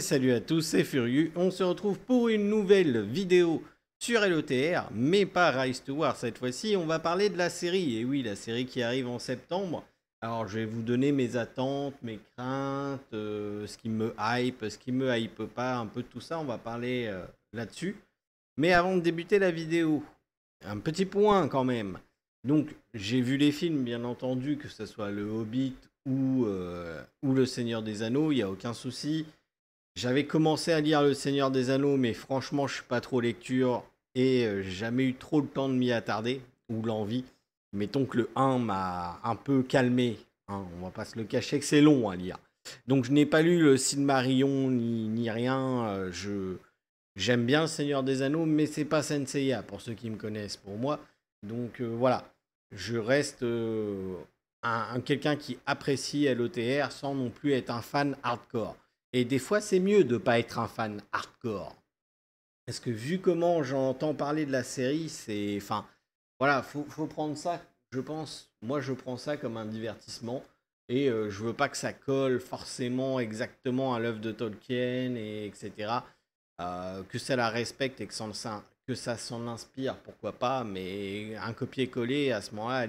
salut à tous, c'est Furieux. On se retrouve pour une nouvelle vidéo sur LOTR, e mais pas Rise to War cette fois-ci. On va parler de la série, et oui, la série qui arrive en septembre. Alors je vais vous donner mes attentes, mes craintes, euh, ce qui me hype, ce qui me hype pas, un peu tout ça, on va parler euh, là-dessus. Mais avant de débuter la vidéo, un petit point quand même. Donc j'ai vu les films, bien entendu, que ce soit Le Hobbit ou, euh, ou Le Seigneur des Anneaux, il n'y a aucun souci. J'avais commencé à lire Le Seigneur des Anneaux, mais franchement, je suis pas trop lecture et euh, jamais eu trop le temps de m'y attarder ou l'envie. Mettons que le 1 m'a un peu calmé. Hein, on va pas se le cacher que c'est long à lire. Donc je n'ai pas lu le Silmarillion ni, ni rien. Euh, je j'aime bien le Seigneur des Anneaux, mais c'est pas Senseiya pour ceux qui me connaissent. Pour moi, donc euh, voilà, je reste quelqu'un qui apprécie LOTR e sans non plus être un fan hardcore. Et des fois, c'est mieux de ne pas être un fan hardcore. Parce que vu comment j'entends parler de la série, c'est. Enfin, voilà, faut, faut prendre ça, je pense. Moi, je prends ça comme un divertissement. Et je euh, je veux pas que ça colle forcément exactement à l'œuvre de Tolkien, etc. Euh, que ça la respecte et que, ça, que s'en inspire, pourquoi pas. Mais un copier-coller à ce moment-là,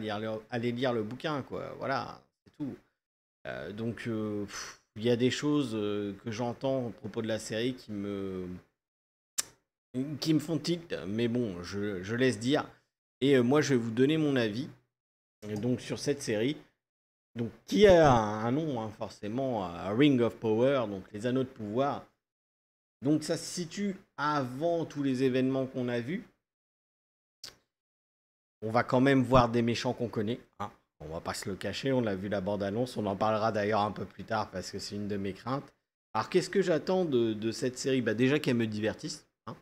aller lire le bouquin, quoi. Voilà, c'est tout. Euh, donc il y a des choses euh, que j'entends à propos de la série qui me qui me font tilt, mais bon, je, laisse dire. Et euh, moi, je vais vous donner mon avis euh, donc sur cette série. Donc, qui a un, nom, hein, forcément, Ring of Power, donc les anneaux de pouvoir. Donc, ça se situe avant tous les événements qu'on a vus. On va quand même voir des méchants qu'on connaît. Hein on va pas se le cacher, on l'a vu la bande-annonce, on en parlera d'ailleurs un peu plus tard parce que c'est une de mes craintes. Alors qu'est-ce que j'attends de, cette série bah, Déjà qu'elle me divertisse. Hein.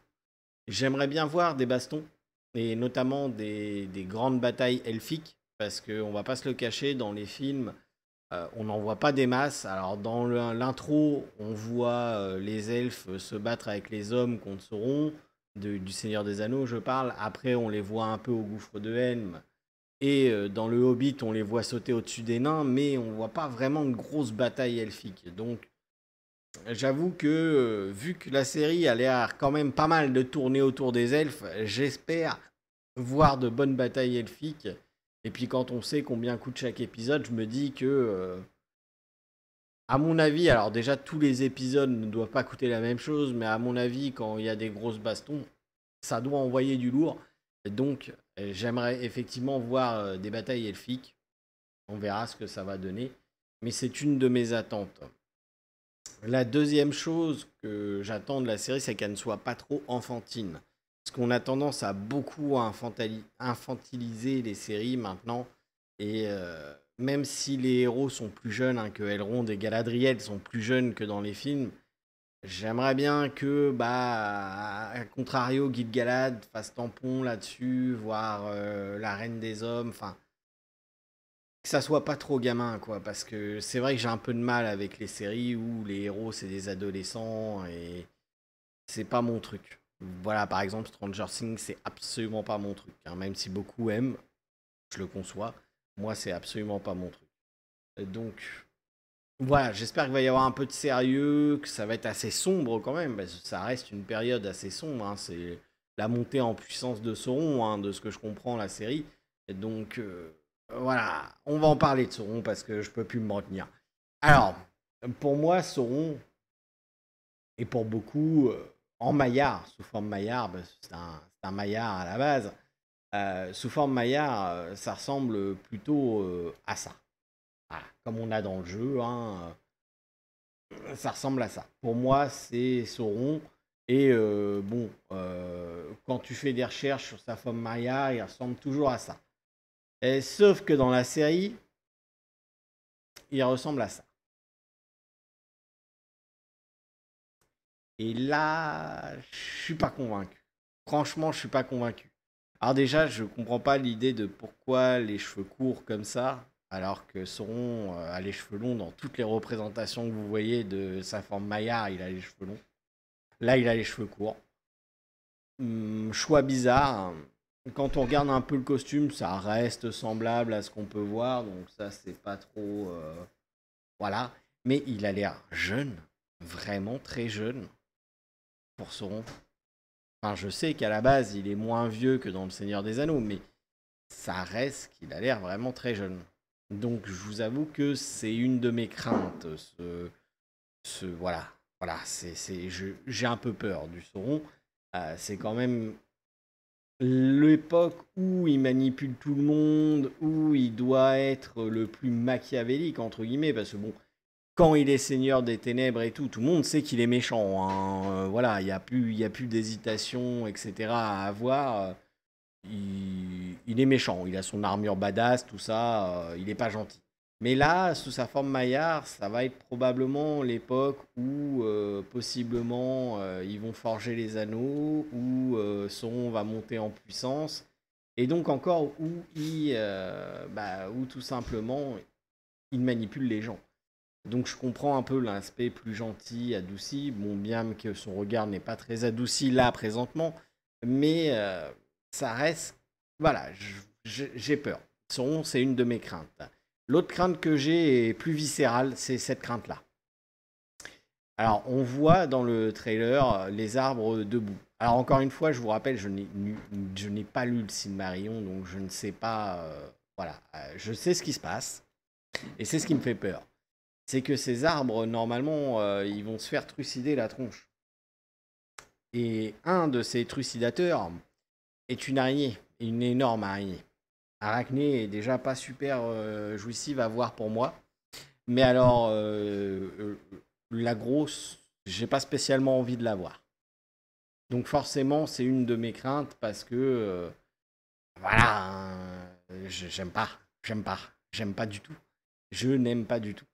J'aimerais bien voir des bastons et notamment des, grandes batailles elfiques parce qu'on va pas se le cacher, dans les films, euh, on n'en voit pas des masses. Alors dans l'intro, on voit euh, les elfes euh, se battre avec les hommes contre Sauron, de, du Seigneur des Anneaux je parle. Après, on les voit un peu au gouffre de Helm. Et euh, dans le Hobbit, on les voit sauter au-dessus des nains, mais on ne voit pas vraiment de grosse bataille elfique. Donc, j'avoue que euh, vu que la série a l'air quand même pas mal de tourner autour des elfes, j'espère voir de bonnes batailles elfiques. Et puis quand on sait combien coûte chaque épisode, je me dis que, euh, à mon avis, alors déjà tous les épisodes ne doivent pas coûter la même chose, mais à mon avis, quand il y a des grosses bastons, ça doit envoyer du lourd. donc, euh, j'aimerais effectivement voir euh, des batailles elfiques. On verra ce que ça va donner. Mais c'est une de mes attentes. La deuxième chose que j'attends de la série, c'est qu'elle ne soit pas trop enfantine. Parce qu'on a tendance à beaucoup infantiliser les séries maintenant. Et euh, même si les héros sont plus jeunes hein, que Elrond et Galadriel sont plus jeunes que dans les films, J'aimerais bien que, bah, à contrario, de Galade fasse tampon là-dessus, voire euh, la Reine des Hommes, enfin, que ça soit pas trop gamin, quoi, parce que c'est vrai que j'ai un peu de mal avec les séries où les héros c'est des adolescents et c'est pas mon truc. Voilà, par exemple, Stranger Things, c'est absolument pas mon truc, hein, même si beaucoup aiment, je le conçois, moi c'est absolument pas mon truc. Euh, donc, voilà, j'espère qu'il va y avoir un peu de sérieux, que ça va être assez sombre quand même, parce que ça reste une période assez sombre. Hein. c'est la montée en puissance de Sauron, hein, de ce que je comprends la série. donc euh, voilà, on va en parler de Sauron parce que je peux plus me retenir. Alors, pour moi, Sauron, et pour beaucoup, euh, en maillard, sous forme maillard, c'est un, maillard à la base, euh, sous forme maillard, ça ressemble plutôt à ça comme on a dans le jeu, hein, euh, ça ressemble à ça. Pour moi, c'est Sauron. Et euh, bon, euh, quand tu fais des recherches sur sa femme Maya, il ressemble toujours à ça. sauf que dans la série, il ressemble à ça. Et là, je suis pas convaincu. Franchement, je suis pas convaincu. Alors déjà, je ne comprends pas l'idée de pourquoi les cheveux courts comme ça alors que Sauron a euh, les cheveux longs dans toutes les représentations que vous voyez de sa forme maillard, il a les cheveux longs. Là, il a les cheveux courts. Hmm, choix bizarre. Quand on regarde un peu le costume, ça reste semblable à ce qu'on peut voir, donc ça, c'est pas trop. Euh, voilà. Mais il a l'air jeune, vraiment très jeune, pour Sauron. Enfin, je sais qu'à la base, il est moins vieux que dans Le Seigneur des Anneaux, mais ça reste qu'il a l'air vraiment très jeune. Donc je vous avoue que c'est une de mes craintes. Ce, voilà, voilà, c'est, j'ai un peu peur du Sauron. Euh, c'est quand même l'époque où il manipule tout le monde, où il doit être le plus machiavélique entre guillemets, parce que bon, quand il est seigneur des ténèbres et tout, tout le monde sait qu'il est méchant. Hein. Euh, voilà, il n'y a plus, a plus d'hésitation, etc. à avoir il, est méchant. Il a son armure badass, tout ça. Euh, il n'est pas gentil. Mais là, sous sa forme maillard, ça va être probablement l'époque où euh, possiblement euh, ils vont forger les anneaux, où son va monter en puissance, et donc encore où, il, bah, où tout simplement il manipule les gens. Donc je comprends un peu l'aspect plus gentil, adouci, bon bien que son regard n'est pas très adouci là présentement, mais ça reste. Voilà, j'ai peur. Son, c'est une de mes craintes. L'autre crainte que j'ai est plus viscérale, c'est cette crainte-là. Alors, on voit dans le trailer euh, les arbres debout. Alors, encore une fois, je vous rappelle, je n'ai pas lu le Silmarillion, donc je ne sais pas. Euh, voilà, euh, je sais ce qui se passe. Et c'est ce qui me fait peur. C'est que ces arbres, normalement, ils vont se faire trucider la tronche. Et un de ces trucidateurs, est une araignée, une énorme araignée. Arachné est déjà pas super euh, jouissive à voir pour moi. Mais alors, euh, euh, la grosse, j'ai pas spécialement envie de la voir. Donc forcément, c'est une de mes craintes parce que, voilà, hein, j'aime pas, j'aime pas, j'aime pas du tout. Je n'aime pas du tout.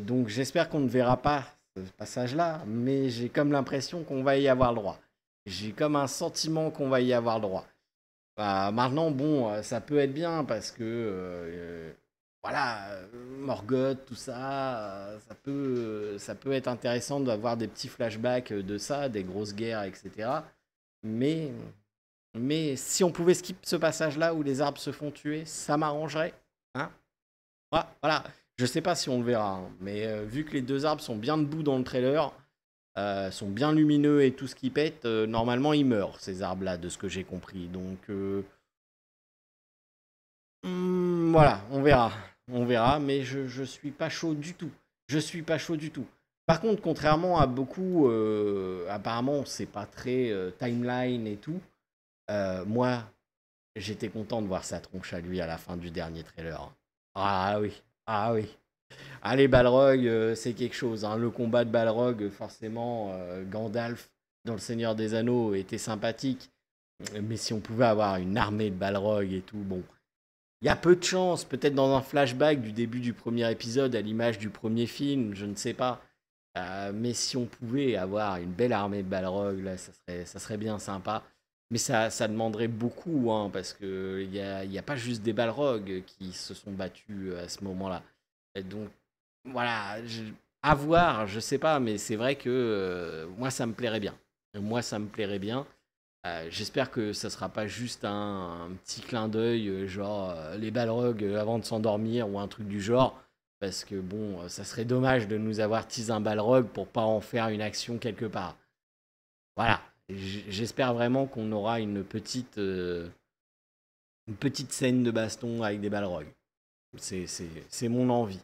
donc j'espère qu'on ne verra pas ce passage-là, mais j'ai comme l'impression qu'on va y avoir le droit. J'ai comme un sentiment qu'on va y avoir le droit. Bah, maintenant, bon, euh, ça peut être bien parce que, euh, voilà, euh, Morgoth, tout ça, ça peut, ça peut être intéressant d'avoir des petits flashbacks de ça, des grosses guerres, etc. Mais, mais si on pouvait skip ce passage-là où les arbres se font tuer, ça m'arrangerait. Hein voilà, Je sais pas si on le verra, hein, mais vu que les deux arbres sont bien debout dans le trailer, euh, sont bien lumineux et tout ce qui pète, euh, normalement ils meurent, ces arbres-là, de ce que j'ai compris. Donc euh, hmm, voilà, on verra. On verra, mais je, je suis pas chaud du tout. Je suis pas chaud du tout. Par contre, contrairement à beaucoup, apparemment c'est pas très timeline et tout. moi, j'étais content de voir sa tronche à lui à la fin du dernier trailer. Ah oui, ah oui. Allez, Balrog, euh, c'est quelque chose. Hein. Le combat de Balrog, forcément, euh, Gandalf dans Le Seigneur des Anneaux était sympathique. Mais si on pouvait avoir une armée de Balrog et tout, bon. Il y a peu de chances, peut-être dans un flashback du début du premier épisode, à l'image du premier film, je ne sais pas. Euh, mais si on pouvait avoir une belle armée de Balrog, là, ça serait, bien sympa. Mais ça, demanderait beaucoup, hein, parce qu'il n'y a, y a pas juste des Balrog qui se sont battus à ce moment-là donc, voilà, je, à voir, je sais pas, mais c'est vrai que euh, moi, ça me plairait bien. Moi, ça me plairait bien. Euh, j'espère que ça sera pas juste un, petit clin d'œil, euh, genre les balrogs avant de s'endormir ou un truc du genre parce que bon, ça serait dommage de nous avoir teasé un balrog pour pas en faire une action quelque part. Voilà, j'espère vraiment qu'on aura une petite, une petite scène de baston avec des balrogs. C'est mon envie.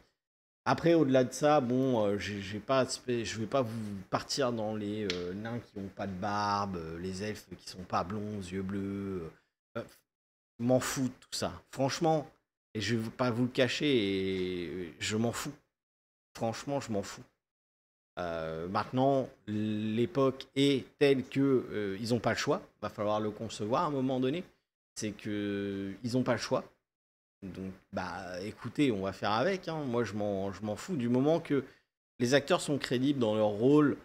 Après, au-delà de ça, bon, euh, je je vais pas vous partir dans les euh, nains qui n'ont pas de barbe, euh, les elfes qui sont pas blonds, yeux bleus. m'en fous de tout ça. Franchement, et je vais pas vous le cacher, et je m'en fous. Franchement, je m'en fous. maintenant, l'époque est telle que ils n'ont pas le choix. Va falloir le concevoir à un moment donné. C'est que ils n'ont pas le choix. Donc, bah, écoutez, on va faire avec. Hein. Moi, je m'en fous. Du moment que les acteurs sont crédibles dans leur rôle,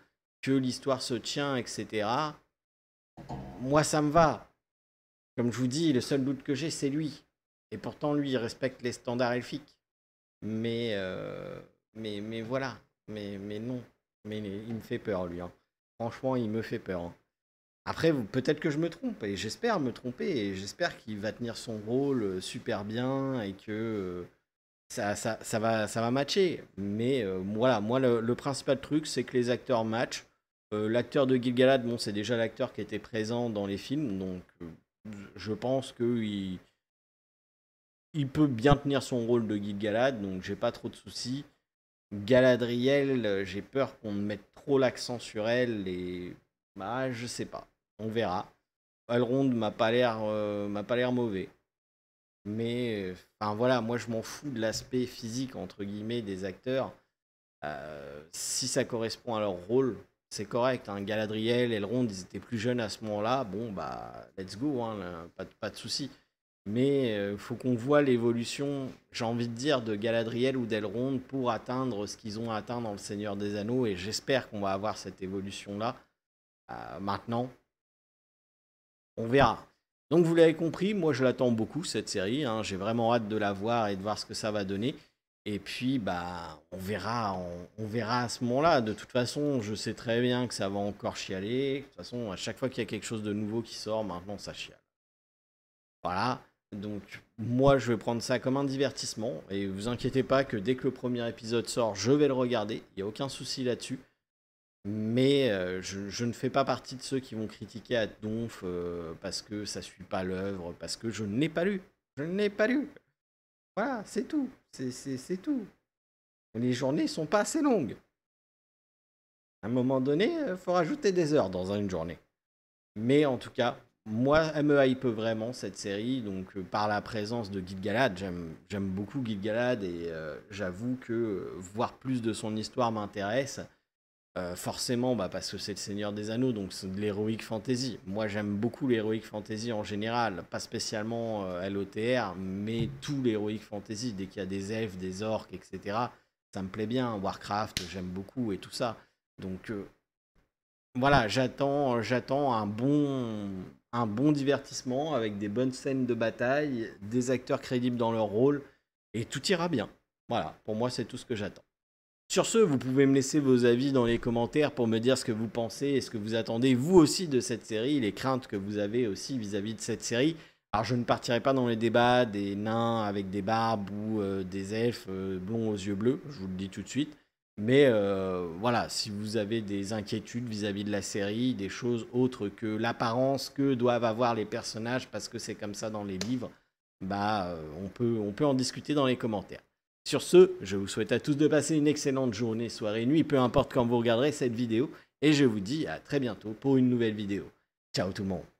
que l'histoire se tient, etc., moi, ça me va. Comme je vous dis, le seul doute que j'ai, c'est lui. Et pourtant, lui, il respecte les standards elfiques. Mais, euh, mais, mais voilà. Mais, mais non. Mais il me fait peur, lui. Hein. Franchement, il me fait peur. Hein. Après, peut-être que je me trompe, et j'espère me tromper, et j'espère qu'il va tenir son rôle euh, super bien, et que euh, ça, va, matcher. Mais euh, voilà, moi, le, principal truc, c'est que les acteurs matchent. l'acteur de Gilgalad, bon, c'est déjà l'acteur qui était présent dans les films, donc je pense qu'il il peut bien tenir son rôle de Gilgalad, donc j'ai pas trop de soucis. Galadriel, j'ai peur qu'on mette trop l'accent sur elle, et bah, je sais pas. On verra. Elrond m'a pas l'air euh, m'a pas l'air mauvais. Mais enfin voilà, moi je m'en fous de l'aspect physique entre guillemets des acteurs. Euh, si ça correspond à leur rôle, c'est correct. Hein. Galadriel, Elrond, ils étaient plus jeunes à ce moment-là. Bon bah let's go, hein, pas, de souci. Mais il euh, faut qu'on voit l'évolution, j'ai envie de dire, de Galadriel ou d'Elrond pour atteindre ce qu'ils ont atteint dans Le Seigneur des Anneaux. Et j'espère qu'on va avoir cette évolution-là maintenant on verra. Donc vous l'avez compris, moi je l'attends beaucoup cette série. Hein. J'ai vraiment hâte de la voir et de voir ce que ça va donner. Et puis bah on verra, on, verra à ce moment-là. De toute façon, je sais très bien que ça va encore chialer. De toute façon, à chaque fois qu'il y a quelque chose de nouveau qui sort, maintenant ça chiale. Voilà. Donc moi je vais prendre ça comme un divertissement. Et vous inquiétez pas que dès que le premier épisode sort, je vais le regarder. Il n'y a aucun souci là-dessus. Mais euh, je, ne fais pas partie de ceux qui vont critiquer à donf euh, parce que ça suit pas l'œuvre, parce que je ne l'ai pas lu. Je ne l'ai pas lu. Voilà, c'est tout. C'est tout. Les journées sont pas assez longues. À un moment donné, il euh, faut rajouter des heures dans une journée. Mais en tout cas, moi, elle me hype vraiment cette série. Donc, par la présence de Guy Galad, j'aime beaucoup Guy et j'avoue que voir plus de son histoire m'intéresse. Euh, forcément, bah, parce que c'est le Seigneur des Anneaux, donc c'est de l'héroïque fantasy. Moi, j'aime beaucoup l'héroïque fantasy en général, pas spécialement euh, LOTR, mais tout l'héroïque fantasy, dès qu'il y a des elfes, des orques, etc., ça me plaît bien. Warcraft, j'aime beaucoup et tout ça. Donc euh, voilà, j'attends, j'attends un bon, un bon divertissement avec des bonnes scènes de bataille, des acteurs crédibles dans leur rôle, et tout ira bien. Voilà, pour moi, c'est tout ce que j'attends. Sur ce, vous pouvez me laisser vos avis dans les commentaires pour me dire ce que vous pensez et ce que vous attendez vous aussi de cette série, les craintes que vous avez aussi vis-à-vis de cette série. Alors je ne partirai pas dans les débats des nains avec des barbes ou euh, des elfes euh, blonds aux yeux bleus, je vous le dis tout de suite. Mais euh, voilà, si vous avez des inquiétudes vis-à-vis -vis de la série, des choses autres que l'apparence que doivent avoir les personnages parce que c'est comme ça dans les livres, bah on peut, on peut en discuter dans les commentaires. Sur ce, je vous souhaite à tous de passer une excellente journée, soirée, nuit, peu importe quand vous regarderez cette vidéo, et je vous dis à très bientôt pour une nouvelle vidéo. Ciao tout le monde